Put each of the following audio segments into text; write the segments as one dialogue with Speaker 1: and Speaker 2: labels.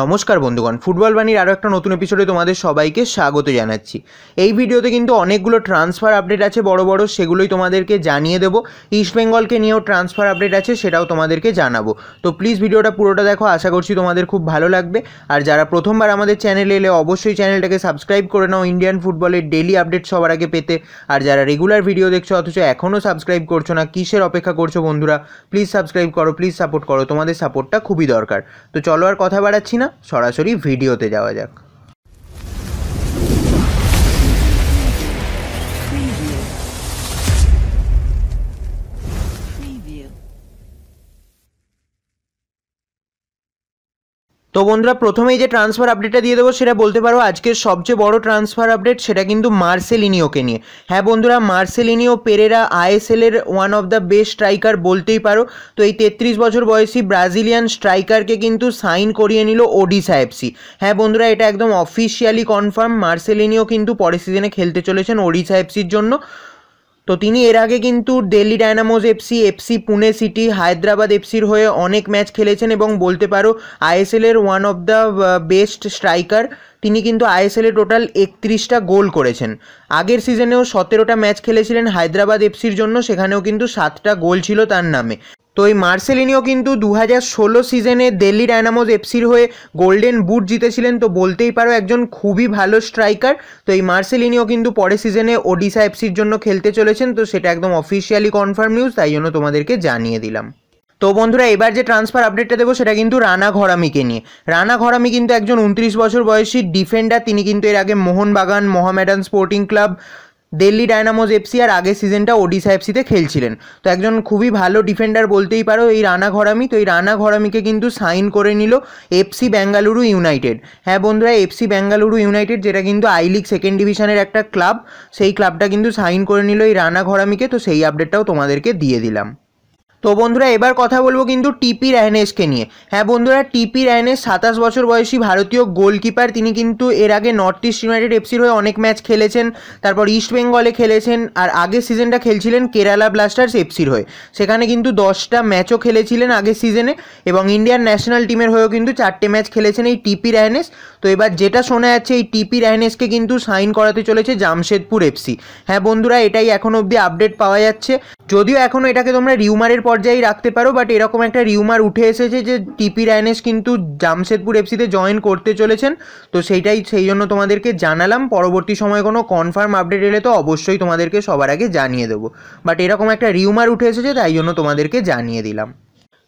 Speaker 1: নমস্কার বন্ধুগণ ফুটবল বাণীর আরও একটা নতুন এপিসোডে তোমাদের সবাইকে স্বাগত জানাচ্ছি এই ভিডিওতে কিন্তু অনেকগুলো ট্রান্সফার আপডেট আছে বড় বড় সেগুলোই তোমাদেরকে জানিয়ে দেবো ইস্টবেঙ্গলকে নিয়েও ট্রান্সফার আপডেট আছে সেটাও তোমাদেরকে জানাবো তো প্লিজ ভিডিওটা পুরোটা দেখো আশা করছি তোমাদের খুব ভালো লাগবে আর যারা প্রথমবার আমাদের চ্যানেলে এলে অবশ্যই চ্যানেলটাকে সাবস্ক্রাইব করে নাও ইন্ডিয়ান ফুটবলের ডেলি আপডেট সবার আগে পেতে আর যারা রেগুলার ভিডিও দেখছো অথচ এখনও সাবস্ক্রাইব করছো না কিসের অপেক্ষা করছো বন্ধুরা প্লিজ সাবস্ক্রাইব করো প্লিজ সাপোর্ট করো তোমাদের সাপোর্টটা খুবই দরকার তো চলো আর কথা বাড়াচ্ছি না না সরাসরি ভিডিওতে যাওয়া যাক তো বন্ধুরা প্রথমেই যে ট্রান্সফার আপডেটটা দিয়ে দেবো সেটা বলতে পারো আজকের সবচেয়ে বড় ট্রান্সফার আপডেট সেটা কিন্তু মার্সেলিনিওকে নিয়ে হ্যাঁ বন্ধুরা মার্সেলিনিও পেরেরা আইএসএলের one of the best striker বলতেই পারো তো এই তেত্রিশ বছর বয়সী ব্রাজিলিয়ান স্ট্রাইকারকে কিন্তু সাইন করিয়ে নিল ওডিশা এফসি হ্যাঁ বন্ধুরা এটা একদম অফিসিয়ালি কনফার্ম মার্সেলিনিও কিন্তু পরের সিজনে খেলতে চলেছেন ওডিশা এফসির জন্য তো তিনি এর আগে কিন্তু Delhi Dynamos FC FC Pune City Hyderabad এফসির হয়ে অনেক ম্যাচ খেলেছেন এবং বলতে পারো আইএসএলের one of the best striker তিনি কিন্তু আইএসএলে টোটাল একত্রিশটা গোল করেছেন আগের সিজনেও সতেরোটা ম্যাচ খেলেছিলেন হায়দ্রাবাদ এফসির জন্য সেখানেও কিন্তু সাতটা গোল ছিল তার নামে তো এই মার্সেলিনিও কিন্তু দু হাজার ষোলো সিজনে দিল্লি ডায়নামোজ এফসির হয়ে গোল্ডেন বুট জিতেছিলেন তো বলতেই পারো একজন খুবই ভালো স্ট্রাইকার তো এই মার্সেলিনিও কিন্তু পরের সিজনে ওডিশা এফসির জন্য খেলতে চলেছেন তো সেটা একদম অফিসিয়ালি কনফার্ম নিউজ তাই জন্য তোমাদেরকে জানিয়ে দিলাম তো বন্ধুরা এবার যে ট্রান্সফার আপডেটটা দেবো সেটা কিন্তু রানা ঘরামিকে নিয়ে রানা ঘরামি কিন্তু একজন উনত্রিশ বছর বয়সী ডিফেন্ডার তিনি কিন্তু এর আগে Mohun Bagan Mohammedan Sporting Club Delhi Dynamos FC আর আগের সিজনটা ওডিশা এফসিতে খেলছিলেন তো একজন খুবই ভালো ডিফেন্ডার বলতেই পারো এই রানা ঘরামি তো এই রানা ঘরামিকে কিন্তু সাইন করে নিল এফসি বেঙ্গালুরু ইউনাইটেড হ্যাঁ বন্ধুরা এফসি বেঙ্গালুরু ইউনাইটেড যেটা কিন্তু আই লিগ সেকেন্ড ডিভিশনের একটা ক্লাব সেই ক্লাবটা কিন্তু সাইন করে নিল এই রানা ঘরামিকে তো সেই আপডেটটাও তোমাদেরকে দিয়ে দিলাম তো বন্ধুরা এবার কথা বলবো কিন্তু টিপি র্যাহনেসকে নিয়ে হ্যাঁ বন্ধুরা টিপি র্যাহনেস সাতাশ বছর বয়সী ভারতীয় গোলকিপার তিনি কিন্তু এর আগে নর্থ ইস্ট ইউনাইটেড এফসির হয়ে অনেক ম্যাচ খেলেছেন তারপর ইস্ট বেঙ্গলে খেলেছেন আর আগের সিজনটা খেলছিলেন কেরালা ব্লাস্টার্স এফসির হয়ে সেখানে কিন্তু দশটা ম্যাচও খেলেছিলেন আগের সিজনে এবং ইন্ডিয়ান ন্যাশনাল টিমের হয়েও কিন্তু চারটে ম্যাচ খেলেছেন এই টিপি র্যাহনেস তো এবার যেটা শোনা যাচ্ছে এই টিপি র্যাহনেসকে কিন্তু সাইন করাতে চলেছে জামশেদপুর এফসি হ্যাঁ বন্ধুরা এটাই এখন অবধি আপডেট পাওয়া যাচ্ছে যদিও এখনও এটাকে তোমরা রিউমারের পর্যায়েই রাখতে পারো বাট এরকম একটা রিউমার উঠে এসেছে যে টিপি রায়নেস কিন্তু জামশেদপুর এফসিতে জয়েন করতে চলেছেন তো সেইটাই সেই জন্য তোমাদেরকে জানালাম পরবর্তী সময়ে কোনো কনফার্ম আপডেট এলে তো অবশ্যই তোমাদেরকে সবার আগে জানিয়ে দেবো বাট এরকম একটা রিউমার উঠে এসেছে তাই জন্য তোমাদেরকে জানিয়ে দিলাম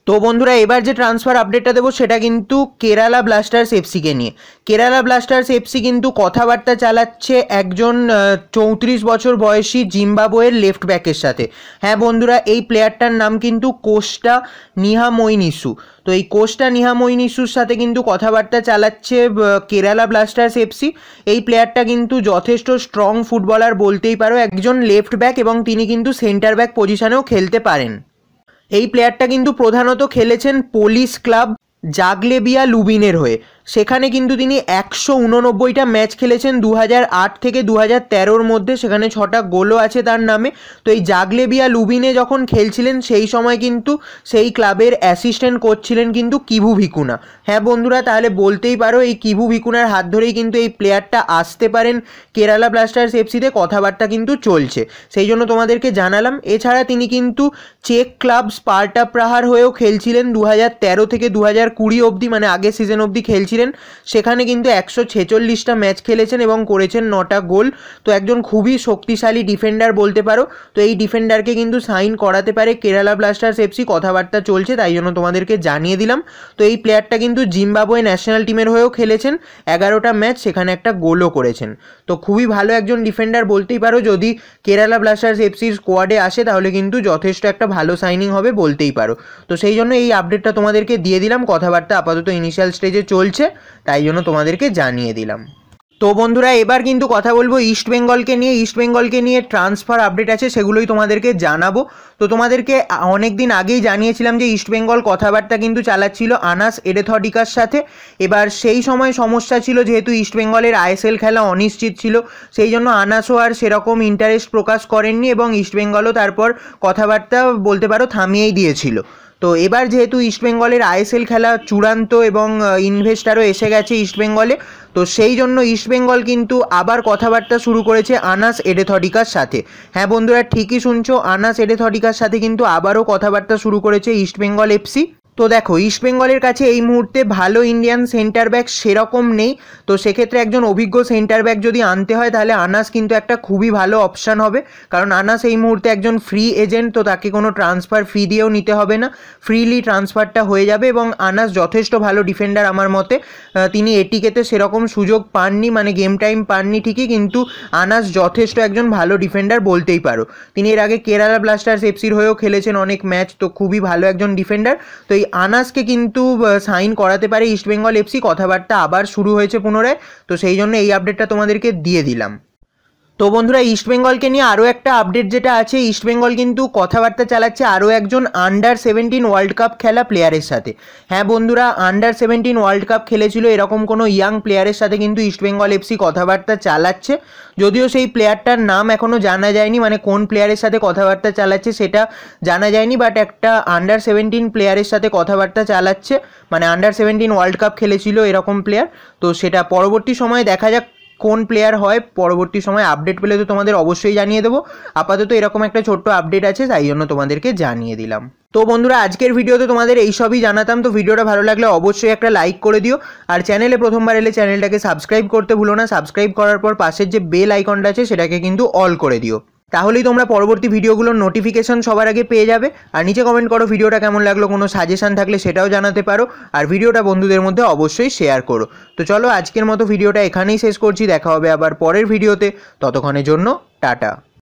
Speaker 1: তো বন্ধুরা এবার যে ট্রান্সফার আপডেটটা দেবো সেটা কিন্তু কেরালা ব্লাস্টার্স এফসিকে নিয়ে কেরালা ব্লাস্টার্স এফসি কিন্তু কথাবার্তা চালাচ্ছে একজন চৌত্রিশ বছর বয়সী জিম্বাবোয়ের লেফট ব্যাকের সাথে হ্যাঁ বন্ধুরা এই প্লেয়ারটার নাম কিন্তু কোস্টা নিহামইনিসু তো এই কোস্টা নিহামইনিসুর সাথে কিন্তু কথাবার্তা চালাচ্ছে কেরালা ব্লাস্টার্স এফসি এই প্লেয়ারটা কিন্তু যথেষ্ট স্ট্রং ফুটবলার বলতেই পারো একজন লেফট ব্যাক এবং তিনি কিন্তু সেন্টার ব্যাক পজিশানেও খেলতে পারেন এই প্লেয়ারটা কিন্তু প্রধানত খেলেছেন পোলিশ ক্লাব জাগলেবিয়া লুবিনের হয়ে সেখানে কিন্তু তিনি একশো উননব্বইটা ম্যাচ খেলেছেন দু থেকে দু হাজার মধ্যে সেখানে ছটা গোলও আছে তার নামে তো এই জাগলেবিয়া লুবিনে যখন খেলছিলেন সেই সময় কিন্তু সেই ক্লাবের অ্যাসিস্ট্যান্ট কোচ ছিলেন কিন্তু কিভু ভিকুনা হ্যাঁ বন্ধুরা তাহলে বলতেই পারো এই কিভু ভিকুনার হাত ধরেই কিন্তু এই প্লেয়ারটা আসতে পারেন কেরালা ব্লাস্টার্স এফসিতে কথাবার্তা কিন্তু চলছে সেই জন্য তোমাদেরকে জানালাম এছাড়া তিনি কিন্তু চেক ক্লাব স্পার্টা প্রাহার হয়েও খেলছিলেন দু থেকে দু কুড়ি অবধি মানে আগের সিজন অবধি খেলছিলেন সেখানে কিন্তু একশো ছেচল্লিশটা ম্যাচ খেলেছেন এবং করেছেন নটা গোল তো একজন খুবই শক্তিশালী ডিফেন্ডার বলতে পারো তো এই ডিফেন্ডারকে কিন্তু সাইন করাতে পারে কেরালা ব্লাস্টার্স এফসি কথাবার্তা চলছে তাই জন্য তোমাদেরকে জানিয়ে দিলাম তো এই প্লেয়ারটা কিন্তু জিম্বাবুয়ে ন্যাশনাল টিমের হয়েও খেলেছেন এগারোটা ম্যাচ সেখানে একটা গোলও করেছেন তো খুবই ভালো একজন ডিফেন্ডার বলতেই পারো যদি কেরালা ব্লাস্টার্স এফসির স্কোয়াডে আসে তাহলে কিন্তু যথেষ্ট একটা ভালো সাইনিং হবে বলতেই পারো তো সেই জন্য এই আপডেটটা তোমাদেরকে দিয়ে দিলাম কথাবার্তা আপাতত ইনিশিয়াল স্টেজে চলছে তাই জন্য তোমাদেরকে জানিয়ে দিলাম তো বন্ধুরা এবার কিন্তু কথা বলবো ইস্ট বেঙ্গলকে নিয়ে ইস্ট বেঙ্গলকে নিয়ে ট্রান্সফার আপডেট আছে সেগুলোই তোমাদেরকে জানাবো তো তোমাদেরকে অনেক দিন আগেই জানিয়েছিলাম যে ইস্ট বেঙ্গল কথাবার্তা কিন্তু চালাচ্ছিল আনাস এডেথডিকার সাথে এবার সেই সময় সমস্যা ছিল যেহেতু ইস্ট বেঙ্গলের আইএসএল খেলা অনিশ্চিত ছিল সেই জন্য আনাসও আর সেরকম ইন্টারেস্ট প্রকাশ করেননি এবং ইস্ট বেঙ্গলও তারপর কথাবার্তা বলতে পারো থামিয়েই দিয়েছিল তো এবার যেহেতু ইস্টবেঙ্গলের আইএসএল খেলা চূড়ান্ত এবং ইনভেস্টারও এসে গেছে ইস্টবেঙ্গলে তো সেই জন্য ইস্টবেঙ্গল কিন্তু আবার কথাবার্তা শুরু করেছে আনাস এডেথডিকার সাথে হ্যাঁ বন্ধুরা ঠিকই শুনছো আনাস এডেথডিকার সাথে কিন্তু আবারও কথাবার্তা শুরু করেছে ইস্টবেঙ্গল এফসি তো দেখো ইস্ট বেঙ্গলের কাছে এই মুহূর্তে ভালো ইন্ডিয়ান সেন্টার ব্যাক সেরকম নেই তো সেক্ষেত্রে একজন অভিজ্ঞ সেন্টার ব্যাক যদি আনতে হয় তাহলে আনাস কিন্তু একটা খুবই ভালো অপশান হবে কারণ আনাস এই মুহূর্তে একজন ফ্রি এজেন্ট তো তাকে কোনো ট্রান্সফার ফি দিয়েও নিতে হবে না ফ্রিলি ট্রান্সফারটা হয়ে যাবে এবং আনাস যথেষ্ট ভালো ডিফেন্ডার আমার মতে তিনি এটিকেতে সেরকম সুযোগ পাননি মানে গেম টাইম পাননি ঠিকই কিন্তু আনাস যথেষ্ট একজন ভালো ডিফেন্ডার বলতেই পারো তিনি এর আগে কেরালা ব্লাস্টার্স এফসির হয়েও খেলেছেন অনেক ম্যাচ তো খুবই ভালো একজন ডিফেন্ডার তো এই আনাসকে কিন্তু সাইন করাতে পারে ইস্টবেঙ্গল এফসি কথাবার্তা আবার শুরু হয়েছে পুনরায় তো সেই জন্য এই আপডেটটা তোমাদেরকে দিয়ে দিলাম তো বন্ধুরা ইস্টবেঙ্গলকে নিয়ে আরও একটা আপডেট যেটা আছে ইস্টবেঙ্গল কিন্তু কথাবার্তা চালাচ্ছে আরও একজন আন্ডার সেভেন্টিন ওয়ার্ল্ড কাপ খেলা প্লেয়ারের সাথে হ্যাঁ বন্ধুরা আন্ডার সেভেন্টিন ওয়ার্ল্ড কাপ খেলেছিল এরকম কোনো ইয়াং প্লেয়ারের সাথে কিন্তু ইস্টবেঙ্গল এফসি কথাবার্তা চালাচ্ছে যদিও সেই প্লেয়ারটার নাম এখনও জানা যায়নি মানে কোন প্লেয়ারের সাথে কথাবার্তা চালাচ্ছে সেটা জানা যায়নি বাট একটা আন্ডার সেভেন্টিন প্লেয়ারের সাথে কথাবার্তা চালাচ্ছে মানে আন্ডার সেভেন্টিন ওয়ার্ল্ড কাপ খেলেছিল এরকম প্লেয়ার তো সেটা পরবর্তী সময়ে দেখা যাক কোন প্লেয়ার হয় পরবর্তী সময় আপডেট পেলে তো তোমাদের অবশ্যই জানিয়ে দেবো আপাতত এরকম একটা ছোট্ট আপডেট আছে তাই জন্য তোমাদেরকে জানিয়ে দিলাম তো বন্ধুরা আজকের ভিডিওতে তোমাদের এই সবই জানাতাম তো ভিডিওটা ভালো লাগলে অবশ্যই একটা লাইক করে দিও আর চ্যানেলে প্রথমবার এলে চ্যানেলটাকে সাবস্ক্রাইব করতে ভুলো না সাবস্ক্রাইব করার পর পাশের যে বেল আইকনটা আছে সেটাকে কিন্তু অল করে দিও তাহলেই তোমরা পরবর্তী ভিডিওগুলোর নোটিফিকেশন সবার আগে পেয়ে যাবে আর নিচে কমেন্ট করো ভিডিওটা কেমন লাগলো কোনো সাজেশান থাকলে সেটাও জানাতে পারো আর ভিডিওটা বন্ধুদের মধ্যে অবশ্যই শেয়ার করো তো চলো আজকের মতো ভিডিওটা এখানেই শেষ করছি দেখা হবে আবার পরের ভিডিওতে ততক্ষণের জন্য টাটা